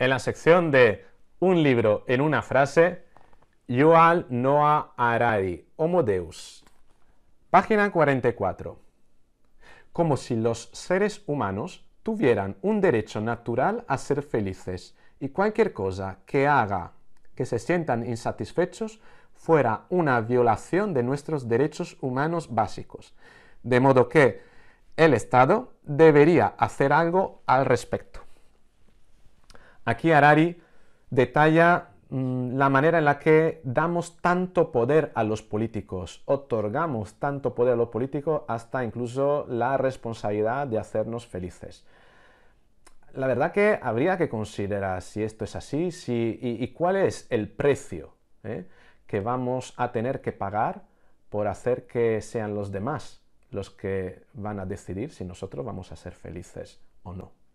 En la sección de Un libro en una frase, Yoal Noah Harari, Homo Deus. Página 44. Como si los seres humanos tuvieran un derecho natural a ser felices y cualquier cosa que haga que se sientan insatisfechos fuera una violación de nuestros derechos humanos básicos. De modo que el Estado debería hacer algo al respecto. Aquí Harari detalla mm, la manera en la que damos tanto poder a los políticos, otorgamos tanto poder a los políticos hasta incluso la responsabilidad de hacernos felices. La verdad que habría que considerar si esto es así y, cuál es el precio ¿eh? que vamos a tener que pagar por hacer que sean los demás los que van a decidir si nosotros vamos a ser felices o no.